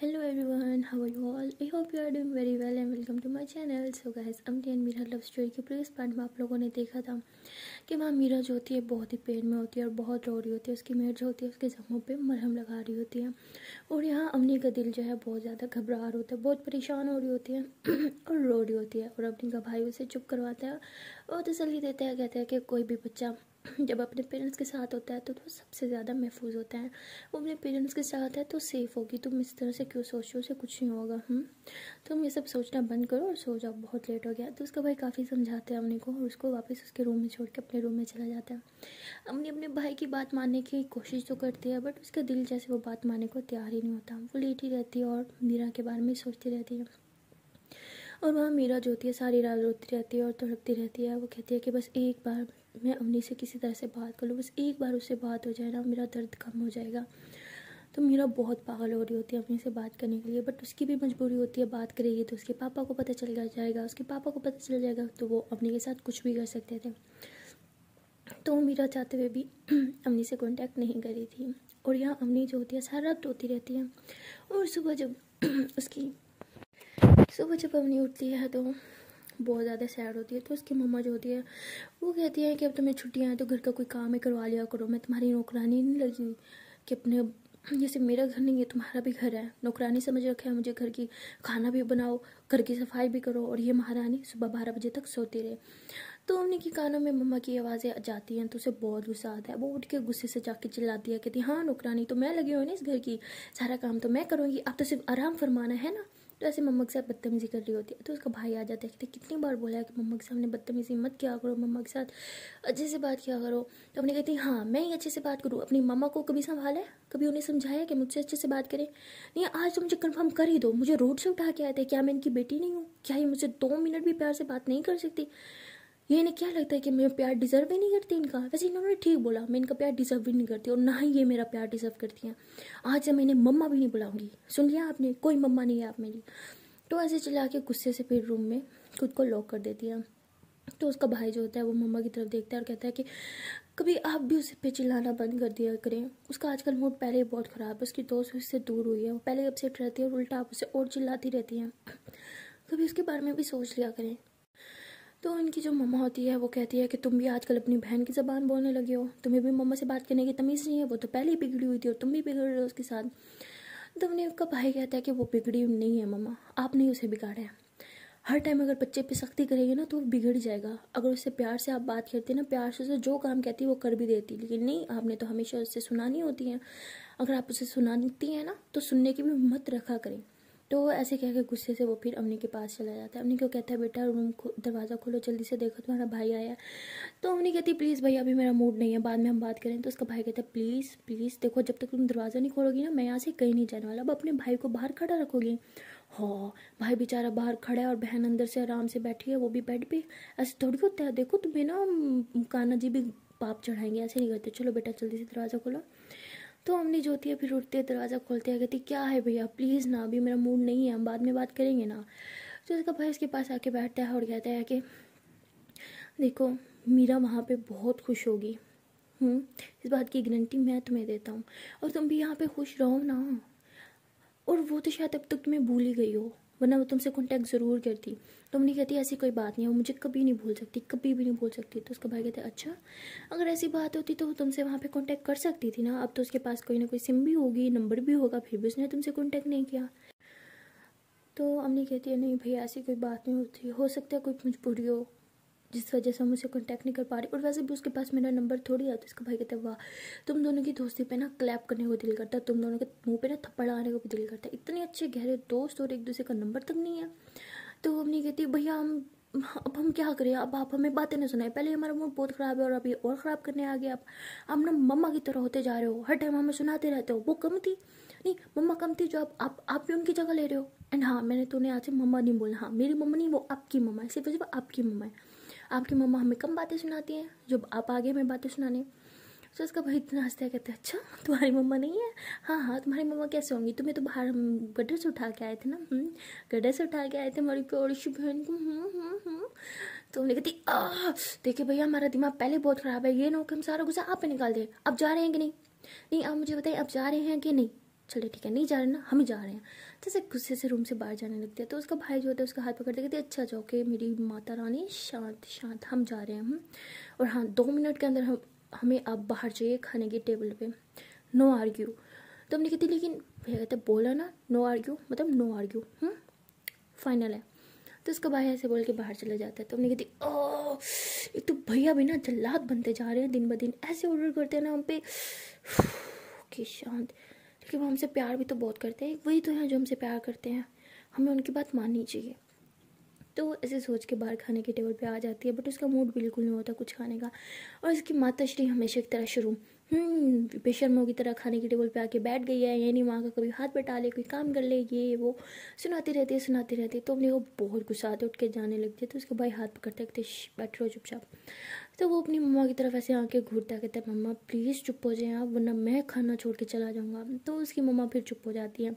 hello everyone how are you all i hope you are doing very well and welcome to my channel so guys Amari and Meera love story के previous part में आप लोगों ने देखा था कि वहाँ मीरा जो होती है बहुत ही पेन में होती है और बहुत रो रही होती है उसकी मेड जो होती है उसके जख्मों पे मरहम लगा रही होती है और यहाँ अमनी का दिल जो है बहुत ज़्यादा घबरा होता है बहुत परेशान हो रही होती है और रो रही होती है और अमनी का भाई उसे चुप करवाता है और तसली देता है कहता है कि कोई भी बच्चा जब अपने पेरेंट्स के साथ होता है तो वो सबसे ज़्यादा महफूज होता है वो अपने पेरेंट्स के साथ है तो सेफ़ होगी तुम इस तरह से क्यों सोचो उसे कुछ नहीं होगा हम हम्म? तुम ये सब सोचना बंद करो और सो जाओ बहुत लेट हो गया तो उसका भाई काफ़ी समझाते हैं अमनी को और उसको वापस उसके रूम में छोड़ के अपने रूम में चला जाता है अमनी अपने भाई की बात मानने की कोशिश तो करती है बट उसका दिल जैसे वो बात मानने को तैयार ही नहीं होता वो लेट ही रहती है और मीरा के बारे में सोचती रहती है और वहाँ मीरा जो होती है सारी रात रोती रहती है और तड़पती रहती है वो कहती है कि बस एक बार मैं अवनी से किसी तरह से बात कर लूँ बस एक बार उससे बात हो जाए ना मेरा दर्द कम हो जाएगा तो मीरा बहुत पागल हो रही होती है अपनी से बात करने के लिए बट उसकी भी मजबूरी होती है बात करेगी तो उसके पापा को पता चल जाएगा उसके पापा को पता चल जाएगा तो वो अपने के साथ कुछ भी कर सकते थे तो मीरा चाहते हुए भी अमनी से कॉन्टैक्ट नहीं करी थी और यहाँ अमनी जो होती है सारा रात रोती रहती है और सुबह जब उसकी सुबह जब अपनी उठती है तो बहुत ज़्यादा सैड होती है तो उसकी मम्मा जो होती है वो कहती है कि अब तुम्हें तो छुट्टियाँ हैं तो घर का कोई काम ही करवा लिया करो मैं तुम्हारी नौकरानी नहीं लगी कि अपने जैसे मेरा घर नहीं है तुम्हारा भी घर है नौकरानी समझ रखा है मुझे घर की खाना भी बनाओ घर की सफाई भी करो और ये महारानी सुबह बारह बजे तक सोती रहे तो उन्हीं के कानों में मम्मा की आवाज़ें जाती हैं तो उसे बहुत गुस्सा आता है वो उठ के गुस्से से जाके चिल्लाती है कहती हाँ नौकरानी तो मैं लगी हुई ना इस घर की सारा काम तो मैं करूँगी अब तो सिर्फ आराम फरमाना है ना तो ऐसे मम्मा के साथ बदतमीजी कर रही होती है तो उसका भाई आ जाता है कहते कितनी बार बोला है कि मम्मा के सामने बदतमीजी मत क्या करो मम्मा के साथ अच्छे से बात क्या करो तो अपने कहती हाँ मैं ही अच्छे से बात करूँ अपनी मम्मा को कभी संभाला है कभी उन्हें समझाया कि मुझसे अच्छे से बात करें नहीं आज तो मुझे कन्फर्म कर ही दो मुझे रोड से उठा के आए थे क्या मैं इनकी बेटी नहीं हूँ क्या ये मुझे दो मिनट भी प्यार से बात नहीं कर सकती ये इन्हें क्या लगता है कि मैं प्यार डिजर्व ही नहीं करती इनका वैसे इन्होंने ठीक बोला मैं इनका प्यार डिजर्व भी नहीं करती और ना ही ये मेरा प्यार डिजर्व करती हैं आज से मैं इन्हें मम्मा भी नहीं बुलाऊंगी सुन लिया आपने कोई मम्मा नहीं है आप मेरी तो ऐसे चला के गुस्से से फिर रूम में खुद को लॉक कर देती है तो उसका भाई जो होता है वो मम्मा की तरफ देखता है और कहता है कि कभी आप भी उसे पे चिल्लाना बंद कर दिया करें उसका आजकल मूड पहले ही बहुत ख़राब है उसकी दोस्त उससे दूर हुई है वो पहले अपसेट रहती है और उल्टा आप उसे और चिल्लाती रहती हैं कभी उसके बारे में भी सोच लिया करें तो उनकी जो मम्मा होती है वो कहती है कि तुम भी आजकल अपनी बहन की ज़बान बोलने लगे हो तुम्हें भी मम्मा से बात करने की तमीज़ नहीं है वो तो पहले ही बिगड़ी हुई थी और तुम भी बिगड़ रहे हो उसके साथ तो उन्हें उसका भाई कहता है कि वो बिगड़ी नहीं है मम्मा आप नहीं उसे बिगाड़े हैं हर टाइम अगर बच्चे पे सख्ती करेंगे ना तो वो बिगड़ जाएगा अगर उससे प्यार से आप बात करते हैं ना प्यार से उसे जो काम कहती है वो कर भी देती लेकिन नहीं आपने तो हमेशा उससे सुनानी होती है अगर आप उसे सुनाती हैं ना तो सुनने की भी मत रखा करें तो ऐसे कह के गुस्से से वो फिर अमनी के पास चला जाता है अमनी को कहता है बेटा रूम खो दरवाज़ा खोलो जल्दी से देखो तुम्हारा भाई आया तो अमनी कहती है प्लीज़ भाई अभी मेरा मूड नहीं है बाद में हम बात करें तो उसका भाई कहता है प्लीज़ प्लीज़ देखो जब तक तुम दरवाज़ा नहीं खोलोगी ना मैं यहाँ से कहीं नहीं जाने वाला अब अपने भाई को बाहर खड़ा रखोगी हाँ भाई बेचारा बाहर खड़ा है और बहन अंदर से आराम से बैठी है वो भी बेड पे ऐसे थोड़ी होता है देखो तुम्हें ना कान्हा जी भी पाप चढ़ाएंगे ऐसे नहीं करते चलो बेटा जल्दी से दरवाज़ा खोलो तो हमने ज्योति अभी रुटते दरवाज़ा खोलते हैं कहती क्या है भैया प्लीज़ ना अभी मेरा मूड नहीं है हम बाद में बात करेंगे ना तो उसका भाई उसके पास आके बैठता है और कहता है कि देखो मीरा वहाँ पे बहुत खुश होगी हम्म, इस बात की गारंटी मैं तुम्हें देता हूँ और तुम भी यहाँ पे खुश रहो ना और वो तो शायद अब तक तुम्हें भूल ही गई हो वरना वो तुमसे कॉन्टैक्ट ज़रूर करती तो मम्मी कहती ऐसी कोई बात नहीं है वो मुझे कभी नहीं भूल सकती कभी भी नहीं भूल सकती तो उसका भाई कहते अच्छा अगर ऐसी बात होती तो वो तुमसे वहाँ पे कांटेक्ट कर सकती थी ना अब तो उसके पास कोई ना कोई सिम भी होगी नंबर भी होगा फिर भी उसने तुमसे कॉन्टैक्ट नहीं किया तो अम्मी कहती है नहीं भैया ऐसी कोई बात नहीं होती हो सकता है कोई मजबूरी हो जिस वजह से हम उसे कॉन्टैक्ट नहीं कर पा रहे और वैसे भी उसके पास मेरा नंबर थोड़ी आता तो उसका भाई कहता वाह तुम दोनों की दोस्ती पे ना क्लैप करने को दिल करता तुम दोनों के मुँह पे ना थप्पड़ आने को भी दिल करता इतने अच्छे गहरे दोस्त और एक दूसरे का नंबर तक नहीं है तो हमने कहती भैया हम अब हम क्या करें अब आप हमें बातें नहीं सुनाए पहले हमारा मूड बहुत ख़राब है और अभी और ख़राब करने आ गया आप आप ना मम्मा की तरह होते जा रहे हो हर टाइम हमें सुनाते रहते हो वो कम थी नहीं मम्मा कम थी जो आप आप, आप भी उनकी जगह ले रहे हो एंड हाँ मैंने तो उन्हें आज मम्मा नहीं बोला हाँ मेरी मम्मा नहीं वो आपकी मम्मा है सिर्फ सिर्फ आपकी मम्मा है आपकी मम्मा हमें कम बातें सुनाती हैं जब आप आगे हमें बातें सुनाने तो उसका भाई इतना हंसते है कहते अच्छा तुम्हारी मम्मा नहीं है हाँ हाँ तुम्हारी मम्मा कैसे होंगी तुम्हें तो बाहर हम गड्ढे से उठा के आए थे ना हम्म, गड्ढे से उठा के आए थे हमारी पड़ोसी बहन को हम्म, हम्म, तो उन्हें कहती आह देखे भैया हमारा दिमाग पहले बहुत ख़राब है ये ना कि हम सारा गुस्सा आप पे निकाल दे अब जा रहे हैं कि नहीं नहीं आप मुझे बताइए अब जा रहे हैं कि नहीं चले ठीक है नहीं जा रहे ना हम ही जा रहे हैं जैसे गुस्से से रूम से बाहर जाने लगते हैं तो उसका भाई जो होता है उसका हाथ पकड़ कहते अच्छा जाओ के मेरी माता रानी शांत शांत हम जा रहे हैं हम हम्म। और हाँ दो मिनट के अंदर हम हमें आप बाहर चाहिए खाने के टेबल पे नो आर्ग्यू तो हमने कहती लेकिन भैया कहते बोला ना नो आर्ग्यू मतलब नो आर्ग्यू फाइनल है तो उसका भाई ऐसे बोल के बाहर चला जाता है तो हमने कहती ओ एक तो भैया भी ना जल्लाद बनते जा रहे हैं दिन ब दिन ऐसे ऑर्डर करते हैं ना हम पे कि शांत क्योंकि वो हमसे प्यार भी तो बहुत करते हैं वही तो हैं जो हमसे प्यार करते हैं हमें उनकी बात माननी चाहिए तो ऐसे सोच के बाहर खाने के टेबल पे आ जाती है बट उसका मूड बिल्कुल नहीं होता कुछ खाने का और इसकी माता श्री हमेशा की तरह शुरू हम्म, बेशर्मों की तरह खाने की टेबल पे आके बैठ गई है यानी वहाँ का कभी हाथ बटा ले कोई काम कर ले ये वो सुनाती रहती है सुनाती रहती है तो हमने वो बहुत गुस्सा आते उठ के जाने लगते तो उसके भाई हाथ पकड़ते कहते बैठ रहो चुपचाप तो वो अपनी मम्मा की तरफ ऐसे आके घूरता कहता है मम्मा प्लीज़ चुप हो जाए आप वरना मैं खाना छोड़ के चला जाऊँगा तो उसकी मम्मा फिर चुप हो जाती है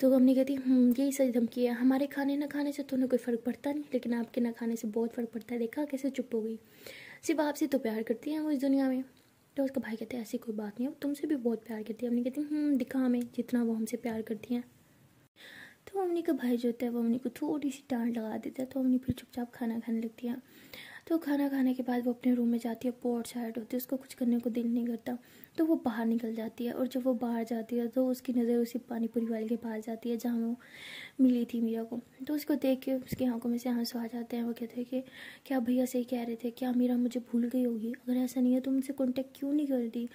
तो हमने कहती हम्म, यही सही धमकी है हमारे खाने ना खाने से तो उन्हें कोई फ़र्क पड़ता नहीं लेकिन आपके ना खाने से बहुत फ़र्क पड़ता है देखा कैसे चुप हो गई सिर्फ आपसे तो प्यार करती हैं वो इस दुनिया में तो उसका भाई कहते हैं ऐसी कोई बात नहीं है तुमसे भी बहुत प्यार करती है अमनी कहती है हम्म, दिखा हमें जितना वो हमसे प्यार करती हैं तो अमनी का भाई जो होता है वो अमनी को थोड़ी सी टाँट लगा देता है तो अमनी फिर चुपचाप खाना खाने लगती है तो खाना खाने के बाद वो अपने रूम में जाती है पोर्ट साइड होती है उसको कुछ करने को दिल नहीं करता तो वो बाहर निकल जाती है और जब वो बाहर जाती है तो उसकी नज़र उसी पानीपुरी वाले के पास जाती है जहाँ वो मिली थी मीरा को तो उसको देख के उसकी आंखों में से आंसू आ जाते हैं वो कहते हैं कि क्या भैया सही कह रहे थे क्या मीरा मुझे भूल गई होगी अगर ऐसा नहीं है तो उनसे कॉन्टेक्ट क्यों नहीं करती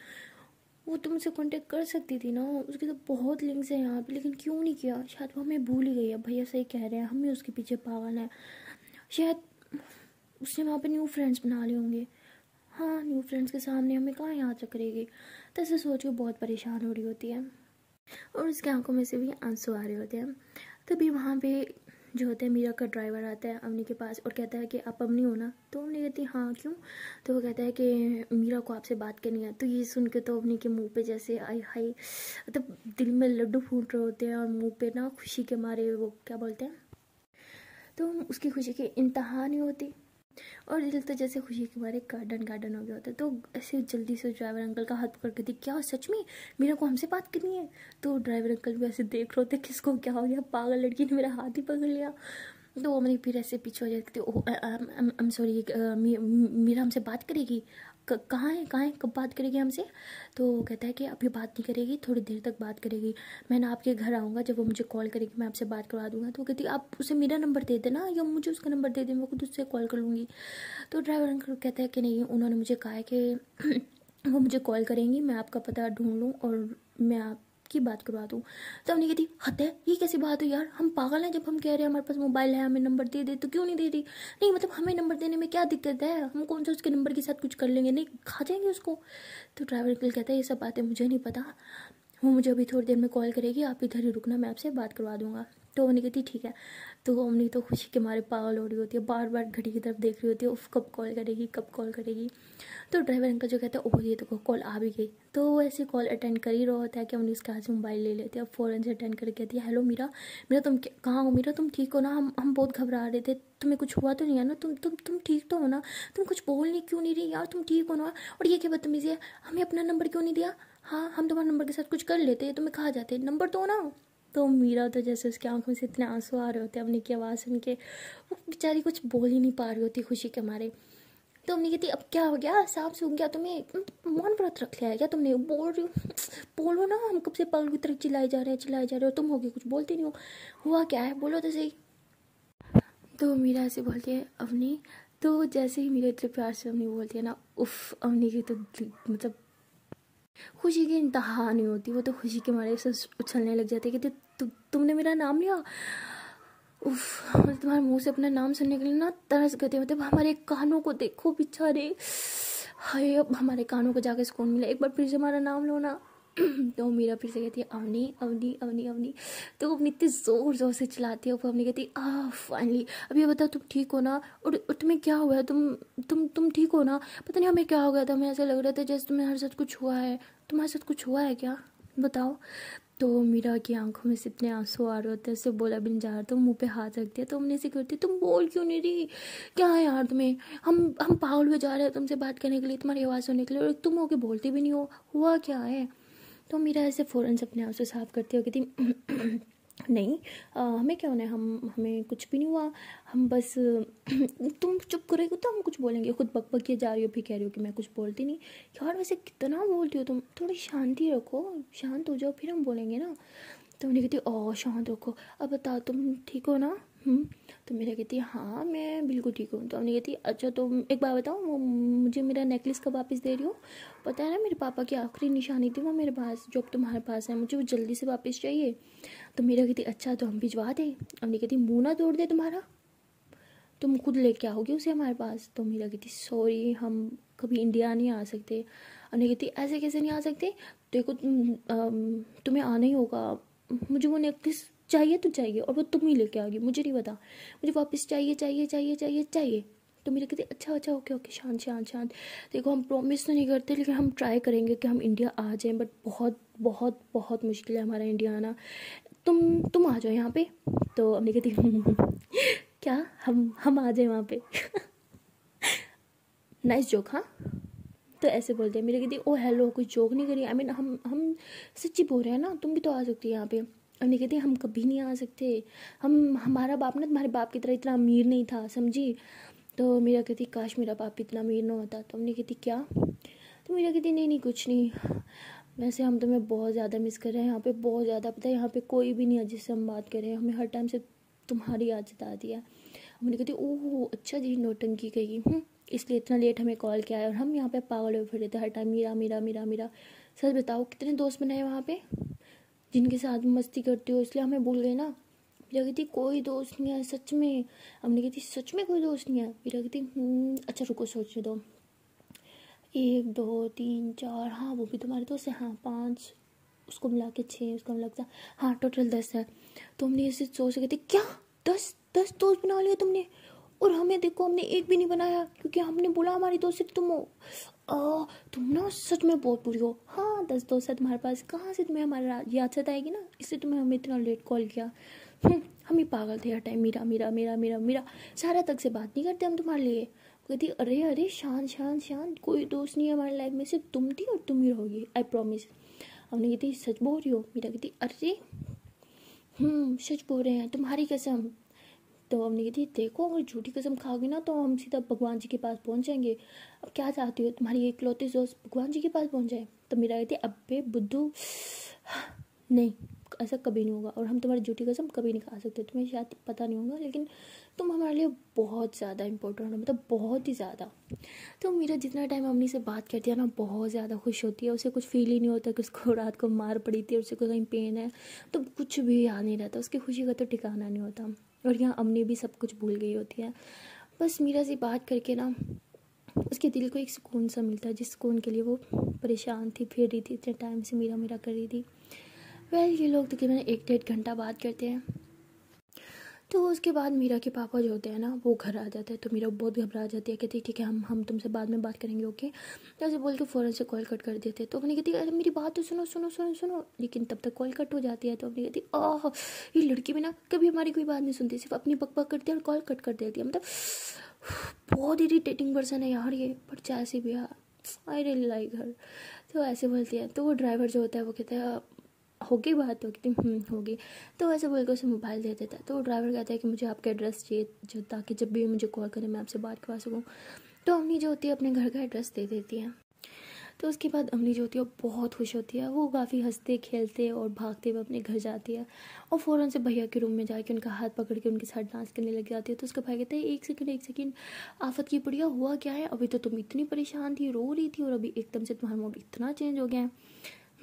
वो तुमसे तो कॉन्टेक्ट कर सकती थी ना उसके तो बहुत लिंक्स हैं यहाँ पे लेकिन क्यों नहीं किया शायद वो हमें भूल ही गई है भैया सही कह रहे हैं हमें उसके पीछे पागल है शायद उसने वहाँ पर न्यू फ्रेंड्स बना लिए होंगे हाँ न्यू फ्रेंड्स के सामने हमें कहाँ याद रखेगी तो ऐसे सोच के बहुत परेशान हो रही होती है और उसकी आंखों में से भी आंसू आ रहे होते हैं तभी वहाँ पे जो होते हैं मीरा का ड्राइवर आता है अमनी के पास और कहता है कि आप अमनी हो ना तो अमनी कहती है हाँ क्यों तो वो कहता है कि मीरा को आपसे बात करनी है तो ये सुन के तो अमनी के मुंह पे जैसे आई हाई मतलब तो दिल में लड्डू फूट रहे होते हैं और मुंह पे ना खुशी के मारे वो क्या बोलते हैं तो उसकी खुशी की इंतहा नहीं होती और दिल तो जैसे खुशी के बारे गार्डन गार्डन हो गया होता है तो ऐसे जल्दी से ड्राइवर अंकल का हाथ पकड़ के थी क्या सच में मेरा को हमसे बात करनी है तो ड्राइवर अंकल भी ऐसे देख रहे होते किसको क्या हो गया पागल लड़की ने मेरा हाथ ही पकड़ लिया तो मेरी फिर ऐसे पीछे हो जाती थी oh I am sorry Meera हमसे बात करेगी कहाँ है कहाँ है कब बात करेगी हमसे तो वो कहता है कि अभी बात नहीं करेगी थोड़ी देर तक बात करेगी मैं ना आपके घर आऊँगा जब वो मुझे कॉल करेगी मैं आपसे बात करवा दूँगा तो कहती आप उसे मेरा नंबर दे देना या मुझे उसका नंबर दे दें मैं खुद उससे कॉल कर लूँगी तो ड्राइवर अंकल कहता है कि नहीं उन्होंने मुझे कहा है कि वो मुझे कॉल करेंगी मैं आपका पता ढूंढ लूँ और मैं आप की बात करवा दूँ तो हमने कहती हत्या ये कैसी बात है यार हम पागल हैं जब हम कह रहे हैं हमारे पास मोबाइल है हमें नंबर दे दे तो क्यों नहीं दे रही नहीं मतलब हमें नंबर देने में क्या दिक्कत है हम कौन सा उसके नंबर के साथ कुछ कर लेंगे नहीं खा जाएंगे उसको तो ड्राइवर कल कहता है ये सब बातें मुझे नहीं पता वो मुझे अभी थोड़ी देर में कॉल करेगी आप इधर ही रुकना मैं आपसे बात करवा दूंगा तो हमने कहती ठीक है तो हमने तो खुशी के मारे पागल हो रही होती है बार बार घड़ी की तरफ देख रही होती है उफ कब कॉल करेगी कब कॉल करेगी तो ड्राइवर अंकल जो कहता है ओह ये तो कॉल आ भी गई तो वो ऐसे कॉल अटेंड कर ही रहा होता है कि हमने उसके हाथ से मोबाइल ले लेते हैं फ़ौरन से अटेंड करके कहती है हेलो मीरा मीरा तुम कहाँ हो मीरा तुम ठीक हो ना हम हम बहुत घबरा रहे थे तुम्हें कुछ हुआ तो नहीं है ना तुम तुम तुम ठीक तो हो ना तुम कुछ बोलने क्यों नहीं रही यार तुम ठीक हो ना और ये क्या बदतमीज़ी है हमें अपना नंबर क्यों नहीं दिया हाँ हम तुम्हारे नंबर के साथ कुछ कर लेते तुम्हें कहा जाते नंबर तो ना तो मीरा तो जैसे उसकी आंखों से इतने आंसू आ रहे होते अमनी की आवाज़ सुन के वो बेचारी कुछ बोल ही नहीं पा रही होती खुशी के मारे तो अम्मी कहती अब क्या हो गया सांप सूख गया तुम्हें मौन व्रत रख लिया क्या तुमने बोल रही हो बोलो ना हम कब से पल की तरफ चिल्लाए जा रहे हैं चिल्लाए जा रहे हो तुम होगी कुछ बोलती नहीं हो हुआ क्या है बोलो तो सही तो मीरा ऐसे बोलती है अवनी तो जैसे ही मीरा इतने प्यार से अवनी बोलती है ना उफ अवनी की तो मतलब खुशी की इंतहा नहीं होती वो तो खुशी के मारे से उछलने लग जाते कि तु, तुमने मेरा नाम लिया उफ तुम्हारे मुंह से अपना नाम सुनने के लिए ना तरस गए मतलब हमारे कानों को देखो बेचारे हाय अब हमारे कानों को जाके सुकून मिला एक बार फिर से हमारा नाम लो ना तो मीरा फिर से कहती है अवनी अवनी अवनी अवनी तो अपनी इतने ज़ोर ज़ोर से चलाती है वो अपनी कहती है आ फाइनली अब ये बताओ तुम ठीक हो ना और, तुम्हें क्या हुआ है तुम तुम तुम ठीक हो ना पता नहीं हमें क्या हो गया था हमें ऐसा लग रहा था जैसे तुम्हें हमारे साथ कुछ हुआ है तुम्हारे साथ कुछ हुआ है क्या बताओ तो मीरा की आंखों में से इतने आंसू आ रहे होते हैं उससे बोला भी नहीं जा रहा तो मुँह पे हाथ रख दिया तो हमने से करती तुम बोल क्यों नहीं रही क्या है यार तुम्हें हम हम पागल हुए जा रहे हैं तुमसे बात करने के लिए तुम्हारी आवाज़ सुनने के लिए और तुम होके बोलती भी नहीं हो हुआ क्या है तो मीरा ऐसे फ़ौरन से अपने आप से साफ़ करती हो कहती नहीं आ, हमें क्या होना है हम हमें कुछ भी नहीं हुआ हम बस तुम चुप करोगे तो हम कुछ बोलेंगे खुद बक बक जा रही हो भी कह रही हो कि मैं कुछ बोलती नहीं यार वैसे कितना बोलती हो तुम थोड़ी शांति रखो शांत हो जाओ फिर हम बोलेंगे ना तो उन्हें कहती ओ शांत रखो अब बताओ तुम ठीक हो ना हम्म, तो मेरा कहती है हाँ मैं बिल्कुल ठीक हूँ तो हमने कहती अच्छा तो एक बार बताओ वो मुझे मेरा नेकलेस कब वापस दे रही हो पता है ना मेरे पापा की आखिरी निशानी थी वो मेरे पास जो अब तुम्हारे पास है मुझे वो जल्दी से वापस चाहिए तो मेरा कहती अच्छा तो हम भिजवा दें हमने कहती मुँह ना तोड़ दे तुम्हारा तुम खुद लेके आओगे उसे हमारे पास तो मेरा कहती सॉरी हम कभी इंडिया नहीं आ सकते हमने कहती ऐसे कैसे नहीं आ सकते देखो तुम तुम्हें आना ही होगा मुझे वो नेकलेस चाहिए तो चाहिए और वो तुम ही लेके आ मुझे नहीं पता मुझे वापस चाहिए चाहिए चाहिए चाहिए चाहिए तो मेरे कहते अच्छा अच्छा ओके ओके शांत शांत शांत देखो हम प्रॉमिस तो नहीं करते लेकिन हम ट्राई करेंगे कि हम इंडिया आ जाएं बट बहुत बहुत बहुत मुश्किल है हमारा इंडिया आना तुम तुम आ जाओ यहाँ पे तो हमने कहती क्या हम हम आ जाए वहाँ पे नाइस जोक हाँ तो ऐसे बोलते हैं मेरे कहती ओ हेलो कोई जोक नहीं करी आई I मीन mean, हम हम सच्ची बोल रहे हैं ना तुम भी तो आ सकती है यहाँ पे और मैं कहती हम कभी नहीं आ सकते हम हमारा बाप ना तुम्हारे बाप की तरह इतना अमीर नहीं था समझी तो मीरा कहती काश मेरा बाप इतना अमीर ना होता तो हमने कहती क्या तो मीरा कहती नहीं नहीं कुछ नहीं वैसे हम तुम्हें बहुत ज़्यादा मिस कर रहे हैं यहाँ पे बहुत ज़्यादा पता है यहाँ पे कोई भी नहीं है जिससे हम बात करें हमें हर टाइम से तुम्हारी याद दी है हमने कहती ओह अच्छा जी नोटंकी कही हूँ हम्म, इसलिए इतना लेट हमें कॉल किया है और हम यहाँ पे पागल हुए फिर रहे थे हर टाइम मीरा मीरा मीरा मीरा सर बताओ कितने दोस्त बनाए वहाँ पे जिनके साथ मस्ती करती हो इसलिए हमें भूल गए ना मेरा कहती कोई दोस्त नहीं है सच में हमने कहती सच में कोई दोस्त नहीं है मेरा कहती हम्म, अच्छा रुको सोचने दो एक दो तीन चार हाँ वो भी तुम्हारे दोस्त है हाँ पाँच उसको मिला के छः उसको मिला के हाँ टोटल दस है तो हमने ऐसे सोच रहे थी क्या दस दस दोस्त बना लिया तुमने और हमें देखो हमने एक भी नहीं बनाया क्योंकि हमने बोला हमारी दोस्त तो तुम हो तुम ना सच में बहुत बुरी हो हाँ दस दोस्त है तुम्हारे पास कहाँ से तुम्हें हमारा याद से आएगी ना इससे तुम्हें हमें इतना लेट कॉल किया हम्म, हम ही पागल थे हर टाइम मीरा मीरा मीरा मीरा मीरा सारा तक से बात नहीं करते हम तुम्हारे लिए कहती अरे अरे शान शान शान कोई दोस्त नहीं है हमारे लाइफ में सिर्फ तुम थी और तुम ही रहोगी आई प्रॉमिस हमने कहती सच बोल रही हो मीरा कहती अरे हम्म, सच बोल रहे हैं तुम्हारी कैसे हम तो हमने कहती थी देखो अगर झूठी कसम खाओगी ना तो हम सीधा भगवान जी के पास पहुंच जाएंगे अब क्या चाहती हो तुम्हारी इकलौती दोस्त भगवान जी के पास पहुंच जाए तो मेरा कहती है अबे बुद्धू नहीं ऐसा कभी नहीं होगा और हम तुम्हारी झूठी कसम कभी नहीं खा सकते तुम्हें शायद पता नहीं होगा लेकिन तुम हमारे लिए बहुत ज़्यादा इंपॉर्टेंट हो मतलब बहुत ही ज़्यादा तो मेरा जितना टाइम मम्मी से बात करती है ना बहुत ज़्यादा खुश होती है उसे कुछ फील ही नहीं होता कि उसको रात को मार पड़ी थी उसे कहीं पेन है तो कुछ भी याद नहीं रहता उसकी खुशी का तो ठिकाना नहीं होता और यहाँ अम्मी भी सब कुछ भूल गई होती है बस मीरा से बात करके ना उसके दिल को एक सुकून सा मिलता है जिस सुकून के लिए वो परेशान थी फिर रही थी इतने टाइम से मीरा मीरा कर रही थी वह ये लोग तकरीबन एक डेढ़ घंटा बात करते हैं तो उसके बाद मीरा के पापा जो होते हैं ना वो घर आ जाते हैं तो मीरा बहुत घबरा जाती है कहती है ठीक है हम हम तुमसे बाद में बात करेंगे ओके तो ऐसे बोल के फ़ौरन से कॉल कट कर देते तो अपनी कहती है अरे मेरी बात तो सुनो सुनो सुनो सुनो लेकिन तब तक कॉल कट हो जाती है तो अपनी कहती ओह ये लड़की भी ना कभी हमारी कोई बात नहीं सुनती सिर्फ अपनी पक पक करती है और कॉल कट कर देती है मतलब बहुत इरीटेटिंग पर्सन है यार ये पर जैसे भी यार आई रियली लाइक हर तो ऐसे बोलती है तो वो ड्राइवर जो होता है वो कहता है होगी बात तो हम्म, होगी तो वैसे बोल के उसे मोबाइल दे देता है तो ड्राइवर कहता है कि मुझे आपका एड्रेस चाहिए जो ताकि जब भी मुझे कॉल करें मैं आपसे बात करवा सकूँ तो अम्मी जो होती है अपने घर का एड्रेस दे देती है तो उसके बाद अम्मी जो होती है वो बहुत खुश होती है वो काफ़ी हंसते खेलते और भागते हुए अपने घर जाती है और फ़ौरन से भैया के रूम में जाके उनका हाथ पकड़ के उनके साथ डांस करने लग जाती है तो उसका भाई कहता है एक सेकंड एक सेकंड आफत की पड़िया हुआ क्या है अभी तो तुम इतनी परेशान थी रो रही थी और अभी एकदम से तुम्हारा मूड इतना चेंज हो गया है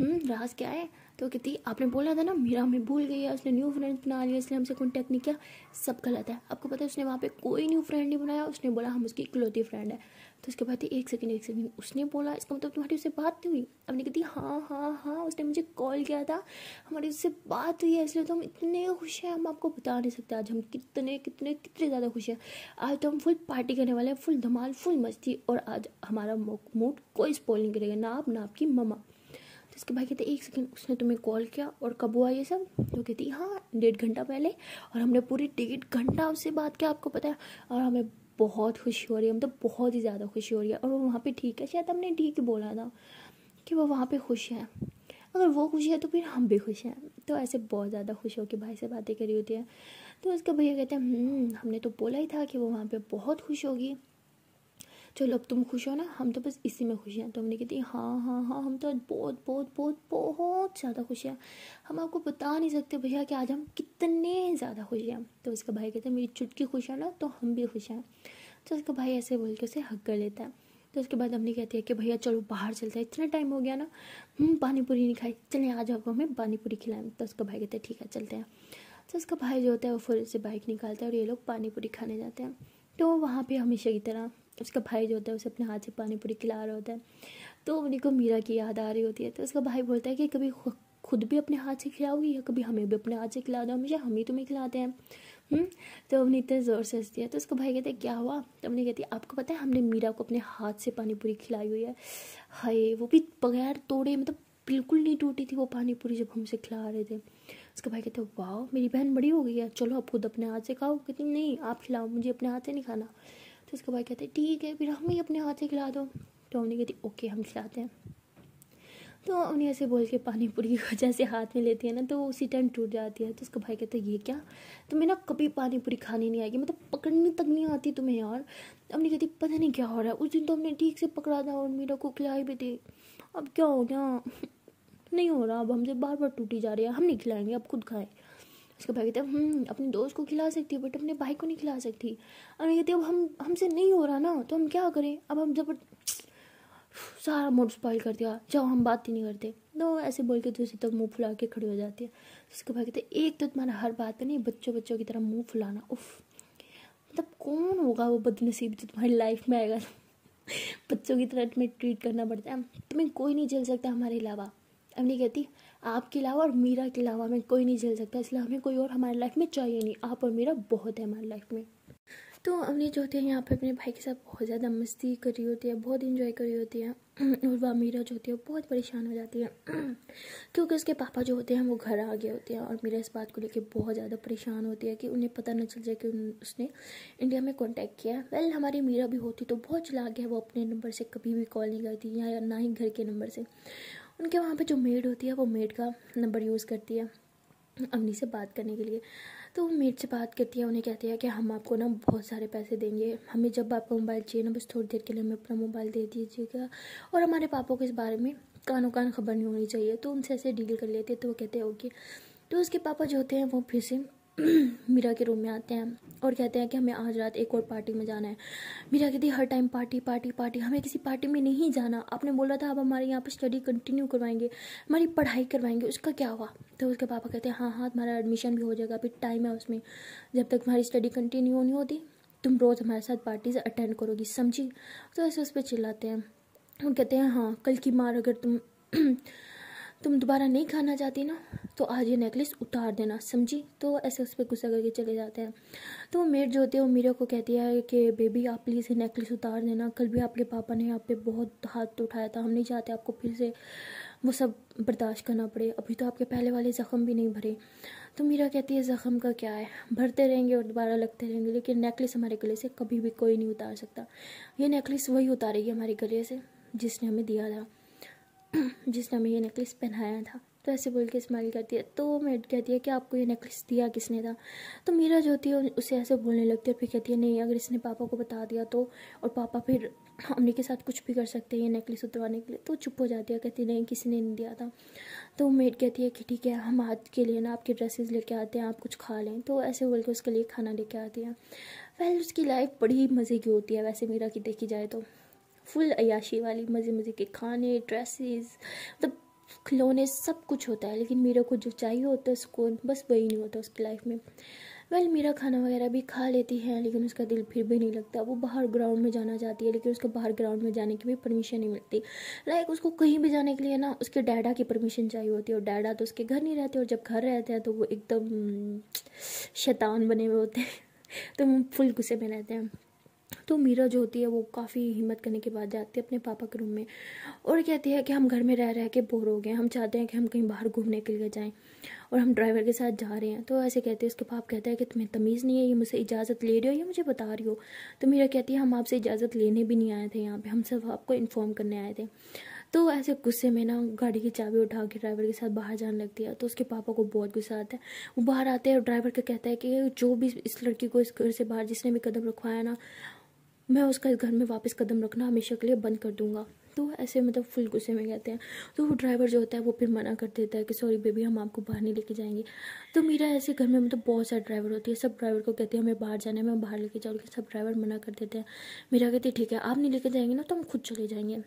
हम्म, राज क्या है तो कहती आपने बोला था ना मीरा हमें भूल गई है उसने न्यू फ्रेंड बना लिया इसलिए हमसे कॉन्टैक्ट नहीं किया सब गलत है आपको पता है उसने वहाँ पे कोई न्यू फ्रेंड नहीं बनाया उसने बोला हम उसकी इकलौती फ्रेंड है तो उसके बाद एक सेकेंड एक सेकेंड उसने बोला इसका मतलब तुम्हारी उससे बात नहीं हुई अब नहीं कहती हाँ हाँ हाँ उसने मुझे कॉल किया था हमारी उससे बात हुई है इसलिए तो हम इतने खुश हैं हम आपको बता नहीं सकते आज हम कितने कितने कितने ज़्यादा खुश हैं आज तो हम फुल पार्टी करने वाले हैं फुल धमाल फुल मस्ती और आज हमारा मूड कोई स्पॉल नहीं करेगा ना आप ना आपकी ममा तो उसके भाई कहते एक सेकेंड उसने तुम्हें कॉल किया और कब हुआ ये सब तो कहती हाँ डेढ़ घंटा पहले और हमने पूरी डेढ़ घंटा उससे बात किया आपको पता है और हमें बहुत खुशी हो रही है मतलब तो बहुत ही ज़्यादा खुशी हो रही है और वो वहाँ पर ठीक है शायद हमने ठीक ही बोला था कि वो वहाँ पर खुश है अगर वो खुश है तो फिर हम भी खुश हैं तो ऐसे बहुत ज़्यादा खुश होकर भाई से बातें करी होती हैं तो उसका भैया कहते हैं हम्म, हमने तो बोला ही था कि वो वहाँ पे बहुत खुश होगी चलो अब तुम खुश हो ना हम तो बस इसी में खुश हैं तो हमने कहती हाँ हाँ हाँ हम तो आज बहुत बहुत बहुत बहुत ज़्यादा खुश हैं हम आपको बता नहीं सकते भैया कि आज हम कितने ज़्यादा खुश हैं तो उसका भाई कहता है मेरी चुटकी खुश है ना तो हम भी खुश हैं तो उसका भाई ऐसे बोल के उसे हक कर लेता है तो उसके बाद हमने कहती है कि भैया चलो बाहर चलते हैं इतना टाइम हो गया ना हम हम्म, पानी पूरी नहीं खाई चलें आज आपको हमें पानी पूरी खिलाएं तो उसका भाई कहते हैं ठीक है चलते हैं तो उसका भाई जो होता है वो फिर से बाइक निकालता है और ये लोग पानी पूरी खाने जाते हैं तो वहाँ पे हमेशा की तरह उसका भाई जो होता है उसे अपने हाथ से पानी पूरी खिला रहा होता है तो उन्हीं को मीरा की याद आ रही होती है तो उसका भाई बोलता है कि कभी खुद भी अपने हाथ से खिलाओगी या कभी हमें भी अपने हाथ से खिला दो हमेशा हम ही तुम्हें खिलाते हैं हुँ? हम्म? तो हमने इतने ज़ोर से हंसती है तो उसका भाई कहते हैं क्या हुआ तो हमने कहती है आपको पता है हमने मीरा को अपने हाथ से पानी पूरी खिलाई हुई है हाय वो भी बगैर तोड़े मतलब बिल्कुल नहीं टूटी थी वो पानी पूरी जब हमसे खिला रहे थे उसका भाई कहते वाह मेरी बहन बड़ी हो गई है चलो आप खुद अपने हाथ से खाओ कहती नहीं आप खिलाओ मुझे अपने हाथ से नहीं खाना तो उसका भाई कहते हैं ठीक है फिर हमें अपने हाथ से खिला दो तो हमने कहती ओके हम खिलाते हैं तो उन्हें ऐसे बोल के पानी पूरी जैसे हाथ में लेती है ना तो उसी टाइम टूट जाती है तो उसका भाई कहता है ये क्या तुम्हें ना कभी पानी पूरी खानी नहीं आएगी मतलब पकड़ने तक नहीं आती तुम्हें यार हमने कहती पता नहीं क्या हो रहा है उस दिन तो हमने ठीक से पकड़ा था और मीरा को खिलाई भी थी अब क्या हो गया नहीं हो रहा अब हमसे बार बार टूटी जा रही है हम नहीं खिलाएंगे अब खुद खाएं उसके भाई कहते हम हम्म, अपने दोस्त को खिला सकती है बट अपने भाई को नहीं खिला सकती अब कहते अब हम हमसे नहीं हो रहा ना तो हम क्या करें अब हम जब सारा मूड स्पॉइल कर दिया जब हम बात ही नहीं करते तो ऐसे बोल के दूसरी तरफ मुंह फुला के खड़ी हो जाती है उसके भाई कहते एक तो तुम्हारा हर बात पर नहीं बच्चों बच्चों की तरह मुंह फुलाना उफ मतलब कौन होगा वो बदनसीब जो तुम्हारी लाइफ में आएगा बच्चों की तरह तुम्हें ट्रीट करना पड़ता है तुम्हें कोई नहीं झेल सकता हमारे अलावा अब नहीं कहती आपके अलावा और मीरा के अलावा हमें कोई नहीं झेल सकता इसलिए हमें कोई और हमारे लाइफ में चाहिए नहीं आप और मीरा बहुत है हमारी लाइफ में तो हमने जो होती है यहाँ पर अपने भाई के साथ बहुत ज़्यादा मस्ती करी होती है बहुत इन्जॉय करी होती है और वह मीरा जो होती है बहुत परेशान हो जाती है क्योंकि उसके पापा जो होते हैं वो घर आ गए होते हैं और मीरा इस बात को लेकर बहुत ज़्यादा परेशान होती है कि उन्हें पता न चल जाए कि उसने इंडिया में कॉन्टैक्ट किया है वेल हमारी मीरा भी होती तो बहुत चला गया वो अपने नंबर से कभी भी कॉल नहीं करती या ना ही घर के नंबर से उनके वहाँ पे जो मेड होती है वो मेड का नंबर यूज़ करती है अम्मी से बात करने के लिए तो वो मेड से बात करती है उन्हें कहती है कि हम आपको ना बहुत सारे पैसे देंगे हमें जब आपका मोबाइल चाहिए ना बस थोड़ी देर के लिए हमें अपना मोबाइल दे दीजिएगा और हमारे पापा को इस बारे में कानों कान खबर नहीं होनी चाहिए तो उनसे ऐसे डील कर लेते तो वो कहते हैं ओके तो उसके पापा जो होते हैं वो फिर से मीरा के रूम में आते हैं और कहते हैं कि हमें आज रात एक और पार्टी में जाना है मीरा कहती है हर टाइम पार्टी पार्टी पार्टी हमें किसी पार्टी में नहीं जाना आपने बोला था आप हमारे यहाँ पर स्टडी कंटिन्यू करवाएंगे हमारी पढ़ाई करवाएंगे उसका क्या हुआ तो उसके पापा कहते हैं हाँ हाँ तुम्हारा एडमिशन भी हो जाएगा अभी टाइम है उसमें जब तक तुम्हारी स्टडी कंटिन्यू नहीं होती तुम रोज़ हमारे साथ पार्टीज अटेंड करोगी समझी तो ऐसे उस पर चिल्लाते हैं वो कहते हैं हाँ कल की मार अगर तुम तुम दोबारा नहीं खाना चाहती ना तो आज ये नेकलेस उतार देना समझी तो ऐसे उस पर गुस्सा करके चले जाते हैं तो वो मेड जो होती है वो मीरा को कहती है कि बेबी आप प्लीज़ ये नेकलेस उतार देना कल भी आपके पापा ने आप पे बहुत हाथ उठाया था हम नहीं चाहते आपको फिर से वो सब बर्दाश्त करना पड़े अभी तो आपके पहले वाले ज़ख़म भी नहीं भरे तो मीरा कहती है ज़ख़म का क्या है भरते रहेंगे और दोबारा लगते रहेंगे लेकिन नेकलेस हमारे गले से कभी भी कोई नहीं उतार सकता ये नेकलेस वही उतारेगी हमारे गले से जिसने हमें दिया था जिसने हमें ये नेकलेस पहनाया था तो ऐसे बोल के स्माइल कर दिया तो वो मेड कहती है कि आपको ये नेकलेस दिया किसने था तो मीरा जो होती है उसे ऐसे बोलने लगती है फिर कहती है नहीं अगर इसने पापा को बता दिया तो और पापा फिर हमने के साथ कुछ भी कर सकते हैं ये नेकलेस उतरवाने के लिए तो चुप हो जाती है कहती नहीं किसी ने नहीं दिया था तो मेड कहती है कि ठीक है हम आज के लिए ना आपके ड्रेसेस लेके आते हैं आप कुछ खा लें तो ऐसे बोल के उसके लिए खाना लेके आती है वैल उसकी लाइफ बड़ी मज़े की होती है वैसे मीरा की देखी जाए तो फुल अयाशी वाली मज़े मज़े के खाने ड्रेसेस मतलब खिलौने सब कुछ होता है लेकिन मीरा को जो चाहिए होता है सुकून बस वही नहीं होता उसकी लाइफ में वेल well, मीरा खाना वगैरह भी खा लेती है लेकिन उसका दिल फिर भी नहीं लगता वो बाहर ग्राउंड में जाना चाहती है लेकिन उसको बाहर ग्राउंड में जाने की भी परमिशन नहीं मिलती लाइक उसको कहीं भी जाने के लिए ना उसके डैडा की परमिशन चाहिए होती है और डैडा तो उसके घर नहीं रहते और जब घर रहते हैं तो वो एकदम शैतान बने हुए होते हैं तो फुल गुस्से में रहते हैं तो मीरा जो होती है वो काफ़ी हिम्मत करने के बाद जाती है अपने पापा के रूम में और कहती है कि हम घर में रह रह के बोर हो गए हम चाहते हैं कि हम कहीं बाहर घूमने के लिए जाएं और हम ड्राइवर के साथ जा रहे हैं तो ऐसे कहते हैं उसके पाप कहता है कि तुम्हें तमीज़ नहीं है ये मुझसे इजाज़त ले रहे हो या मुझे बता रही हो तो मीरा कहती है हम आपसे इजाज़त लेने भी नहीं आए थे यहाँ पर हम सब आपको इन्फॉर्म करने आए थे तो ऐसे गुस्से में ना गाड़ी की चाबी उठा के ड्राइवर के साथ बाहर जाने लगती है तो उसके पापा को बहुत गुस्सा आता है वो बाहर आते हैं और ड्राइवर का कहता है कि जो भी इस लड़की को इस घर से बाहर जिसने भी कदम रखवाया ना मैं उसका इस घर में वापस कदम रखना हमेशा के लिए बंद कर दूंगा तो ऐसे मतलब फुल गुस्से में कहते हैं तो वो ड्राइवर जो होता है वो फिर मना कर देता है कि सॉरी बेबी हम आपको बाहर नहीं लेके जाएंगे तो मेरा ऐसे घर में मतलब बहुत सारे ड्राइवर होती है सब ड्राइवर को कहते हैं हमें बाहर जाना है मैं बाहर लेके जाऊँगी सब ड्राइवर मना कर देते हैं मेरा कहती है ठीक है आप नहीं लेके जाएंगे ना तो हम खुद चले जाएंगे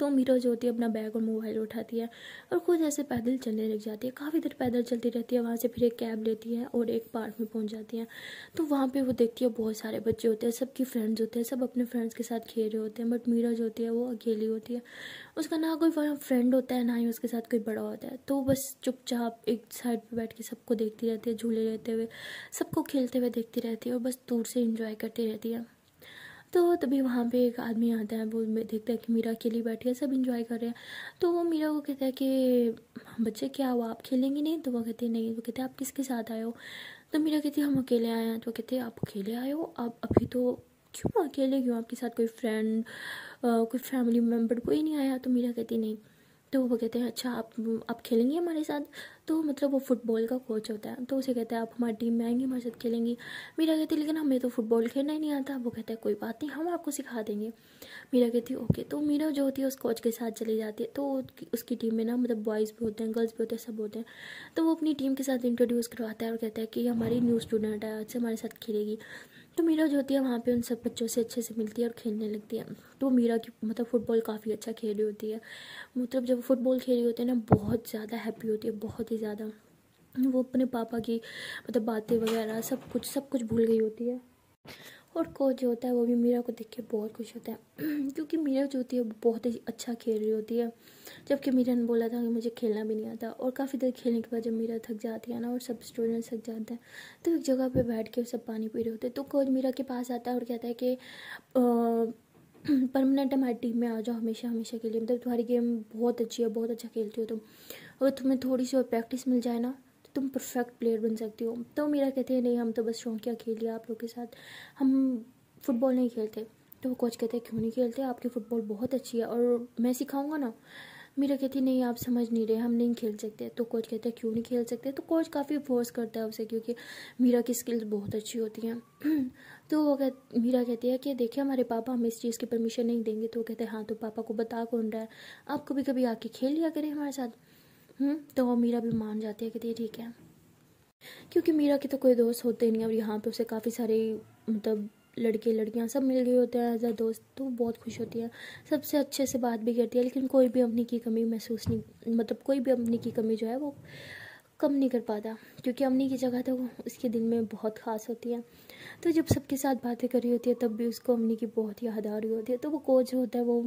तो मीरा जो होती है अपना बैग और मोबाइल उठाती है और ख़ुद ऐसे पैदल चलने लग जाती है काफ़ी देर पैदल चलती रहती है वहाँ से फिर एक कैब लेती है और एक पार्क में पहुँच जाती है तो वहाँ पे वो देखती है बहुत सारे बच्चे होते हैं सबकी फ्रेंड्स होते हैं सब अपने फ्रेंड्स के साथ खेल रहे होते हैं बट मीरा जो होती है वो अकेली होती है उसका ना कोई फ्रेंड होता है ना ही उसके साथ कोई बड़ा होता है तो बस चुपचाप एक साइड पर बैठ के सबको देखती रहती है झूले रहते हुए सबको खेलते हुए देखती रहती है और बस दूर से इंजॉय करती रहती है तो तभी वहाँ पे एक आदमी आता है वो देखता है कि मीरा अकेली बैठी है सब इंजॉय कर रहे हैं तो वो मीरा को कहता है कि बच्चे क्या हुआ आप खेलेंगे नहीं तो वो कहते नहीं वो कहते आप किसके साथ आए हो तो मीरा कहती हम अकेले आए हैं तो कहते आप अकेले आए हो आप अभी तो क्यों अकेले क्यों आपके साथ कोई फ्रेंड कोई फैमिली मेम्बर कोई नहीं आया तो मीरा कहती नहीं तो वो कहते हैं अच्छा आप आप खेलेंगी हमारे साथ तो मतलब वो फुटबॉल का कोच होता है तो उसे कहते हैं आप हमारी टीम में आएंगे हमारे साथ खेलेंगी मीरा कहती है लेकिन हमें तो फुटबॉल खेलना ही नहीं आता वो कहता है कोई बात नहीं हम आपको सिखा देंगे मीरा कहती है ओके तो मीरा जो होती है उस कोच के साथ चली जाती है तो उसकी टीम में ना मतलब बॉयज़ भी होते हैं गर्ल्स भी होते हैं सब होते हैं तो वो अपनी टीम के साथ इंट्रोड्यूस करवाता है और कहता है कि हमारी न्यू स्टूडेंट है अच्छे हमारे साथ खेलेगी तो मीरा जो होती है वहाँ पे उन सब बच्चों से अच्छे से मिलती है और खेलने लगती है तो मीरा की मतलब फ़ुटबॉल काफ़ी अच्छा खेल रही होती है मतलब जब फ़ुटबॉल खेल रही होती है ना बहुत ज़्यादा हैप्पी होती है बहुत ही ज़्यादा वो अपने पापा की मतलब बातें वगैरह सब कुछ सब कुछ भूल गई होती है और कोच जो होता है वो भी मीरा को देख के बहुत खुश होता है क्योंकि मीरा जो होती है वो बहुत ही अच्छा खेल रही होती है जबकि मीरा ने बोला था कि मुझे खेलना भी नहीं आता और काफ़ी देर खेलने के बाद जब मीरा थक जाती है ना और सब स्टूडेंट थक जाते हैं तो एक जगह पर बैठ के सब पानी पी रहे होते हैं तो कोच मीरा के पास आता है और कहता है कि परमानेंट हमारी टीम में आ जाओ हमेशा हमेशा के लिए मतलब तुम्हारी गेम बहुत अच्छी है बहुत अच्छा खेलती हो तुम अगर तुम्हें थोड़ी सी और प्रैक्टिस मिल जाए ना तुम परफेक्ट प्लेयर बन सकती हो तो मेरा कहते हैं नहीं हम तो बस शौकिया खेल लिया आप लोग के साथ हम फुटबॉल नहीं खेलते तो वो कोच कहते हैं क्यों नहीं खेलते आपकी फ़ुटबॉल बहुत अच्छी है और मैं सिखाऊंगा ना मेरा कहती नहीं आप समझ नहीं रहे हम नहीं खेल सकते तो कोच कहते हैं क्यों नहीं खेल सकते तो कोच काफ़ी फोर्स करता है उसे क्योंकि मीरा की स्किल्स बहुत अच्छी होती हैं तो वो कह मीरा कहती है कि देखिए हमारे पापा हमें इस चीज़ की परमिशन नहीं देंगे तो वो कहते हैं हाँ तो पापा को बता कौन रहा है आप कभी कभी आके खेल लिया करें हमारे साथ हम्म, तो वो मीरा भी मान जाती है कि ठीक है क्योंकि मीरा के तो कोई दोस्त होते नहीं और यहाँ पे उसे काफ़ी सारे मतलब लड़के लड़कियाँ सब मिल गए होते हैं एज अ दोस्त तो बहुत खुश होती है सबसे अच्छे से बात भी करती है लेकिन कोई भी अपनी की कमी महसूस नहीं मतलब कोई भी अपनी की कमी जो है वो कम नहीं कर पाता क्योंकि अमनी की जगह तो उसके दिल में बहुत ख़ास होती है तो जब सबके साथ बातें कर रही होती है तब भी उसको अमनी की बहुत याद आ रही होती है तो वो कोच होता है वो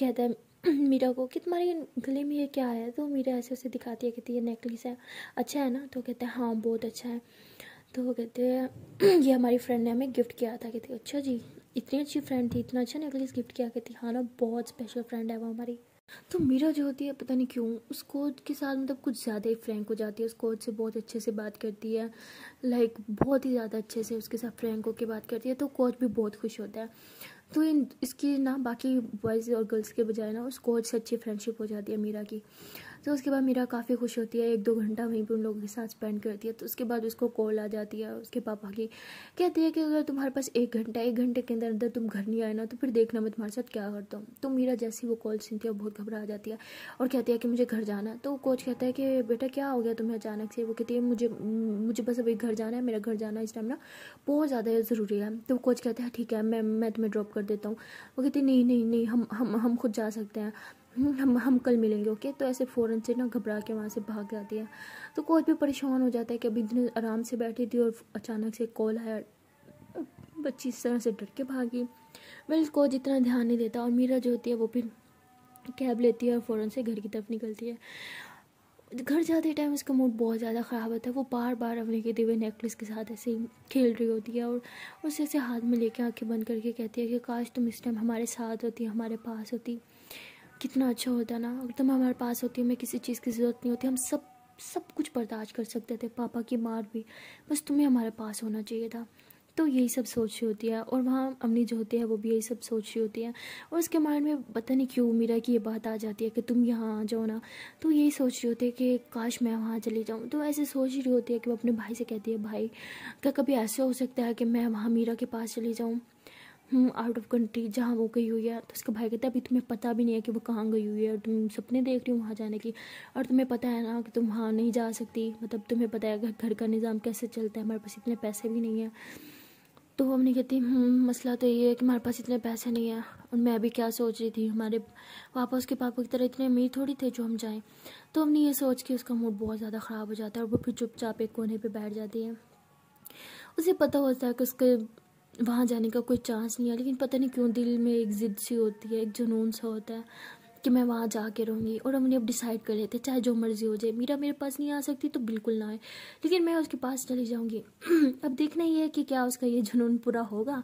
कहता है मीरा को कि तुम्हारे गले में ये क्या है तो मीरा ऐसे उसे दिखाती है कहती है नेकलेस है अच्छा है ना तो कहते हैं हाँ बहुत अच्छा है तो वो कहते हैं ये हमारी फ्रेंड ने हमें गिफ्ट किया था कहती अच्छा जी इतनी अच्छी फ्रेंड थी इतना अच्छा नेकलेस गिफ्ट किया कहती हाँ ना बहुत स्पेशल फ्रेंड है वो हमारी तो मीरा जो होती है पता नहीं क्यों उस कोच के साथ मतलब कुछ ज़्यादा ही फ्रैंक हो जाती है उस कोच से बहुत अच्छे से बात करती है लाइक बहुत ही ज़्यादा अच्छे से उसके साथ फ्रैंक होकर बात करती है तो कोच भी बहुत खुश होता है तो इन इसकी ना बाकी बॉयज़ और गर्ल्स के बजाय ना उसको अच्छी अच्छी फ्रेंडशिप हो जाती है मीरा की तो उसके बाद मीरा काफ़ी खुश होती है एक दो घंटा वहीं पर उन लोगों के साथ स्पेंड करती है तो उसके बाद उसको कॉल आ जाती है उसके पापा की कहती है कि अगर तुम्हारे पास एक घंटा एक घंटे के अंदर अंदर तुम घर नहीं आए ना तो फिर देखना मैं तुम्हारे साथ क्या करता हूँ तो, तो मीरा जैसी वो कॉल सुनती है बहुत घबरा जाती है और कहती है कि मुझे घर जाना है तो कोच कहता है कि बेटा क्या हो गया तुम्हें अचानक से वो कहती है मुझे मुझे बस अभी घर जाना है मेरा घर जाना इस टाइम ना बहुत ज़्यादा ज़रूरी है तो कोच कहता है ठीक है मैं मैं तुम्हें ड्रॉप कर देता हूँ वो कहती नहीं नहीं नहीं हम हम हम खुद जा सकते हैं हम हम कल मिलेंगे ओके तो ऐसे फ़ौरन से ना घबरा के वहाँ से भाग जाती है तो कोच भी परेशान हो जाता है कि अभी इतने आराम से बैठी थी और अचानक से कॉल आया बच्ची इस तरह से डर के भागी वेल कोच इतना ध्यान नहीं देता और मीरा जो होती है वो फिर कैब लेती है और फ़ौरन से घर की तरफ निकलती है घर जाते टाइम उसका मूड बहुत ज़्यादा ख़राब होता है वो बार बार अपने के दिवे नेकलेस के साथ ऐसे ही खेल रही होती है और उसे ऐसे हाथ में लेके आंखें बंद करके कहती है कि काश तुम इस टाइम हमारे साथ होती हमारे पास होती कितना अच्छा होता ना एकदम हमारे पास होती हमें किसी चीज़ की ज़रूरत नहीं होती हम सब सब कुछ बर्दाश्त कर सकते थे पापा की मार भी बस तुम्हें हमारे पास होना चाहिए था तो यही सब सोच रही होती है और वहाँ अमनी जो होती है वो भी यही सब सोच रही होती है और उसके माइंड में पता नहीं क्यों मेरा कि ये बात आ जाती है कि तुम यहाँ आ जाओ ना तो यही सोच रही होती है कि काश मैं वहाँ चली जाऊँ तो ऐसे सोच रही होती है कि वो अपने भाई से कहती है भाई क्या कभी ऐसा हो सकता है कि मैं वहाँ मीरा के पास चली जाऊँ आउट ऑफ कंट्री जहाँ वो गई हुई है तो उसका भाई कहता है अभी तुम्हें पता भी नहीं है कि वो कहाँ गई हुई है और तुम सपने देख रही हो वहाँ जाने की और तुम्हें पता है ना कि तुम वहाँ नहीं जा सकती मतलब तुम्हें पता है घर का निज़ाम कैसे चलता है हमारे पास इतने पैसे भी नहीं है तो वो हमने कहती हम्म, मसला तो ये है कि हमारे पास इतने पैसे नहीं है और मैं भी क्या सोच रही थी हमारे पापा उसके पापा की तरह इतने अमीर थोड़ी थे जो हम जाएँ तो हमने ये सोच के उसका मूड बहुत ज़्यादा ख़राब हो जाता है और वो फिर चुपचाप एक कोने पर बैठ जाती है उसे पता होता है कि उसके वहाँ जाने का कोई चांस नहीं है लेकिन पता नहीं क्यों दिल में एक ज़िद सी होती है एक जुनून सा होता है कि मैं वहाँ जा के रहूँगी और हमने अब डिसाइड कर लेते चाहे जो मर्ज़ी हो जाए मीरा मेरे पास नहीं आ सकती तो बिल्कुल ना आए लेकिन मैं उसके पास चली जाऊँगी अब देखना ही है कि क्या उसका ये जुनून पूरा होगा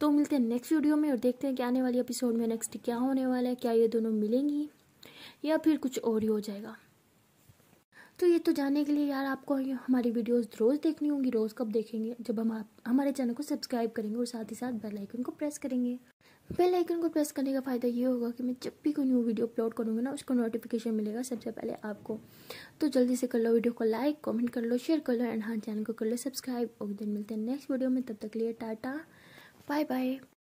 तो मिलते हैं नेक्स्ट वीडियो में और देखते हैं कि आने वाली एपिसोड में नेक्स्ट क्या होने वाला है क्या ये दोनों मिलेंगी या फिर कुछ और ही हो जाएगा तो ये तो जानने के लिए यार आपको हमारी वीडियोस रोज़ देखनी होंगी रोज़ कब देखेंगे जब हम आप हमारे चैनल को सब्सक्राइब करेंगे और साथ ही साथ बेल आइकन को प्रेस करेंगे बेल आइकन को प्रेस करने का फ़ायदा ये होगा कि मैं जब भी कोई न्यू वीडियो अपलोड करूँगी ना उसको नोटिफिकेशन मिलेगा सबसे पहले आपको तो जल्दी से कर लो वीडियो को लाइक कॉमेंट कर लो शेयर कर लो एंड हाँ चैनल को कर लो सब्सक्राइब और दिन मिलते हैं नेक्स्ट वीडियो में तब तक लिए टाटा बाय बाय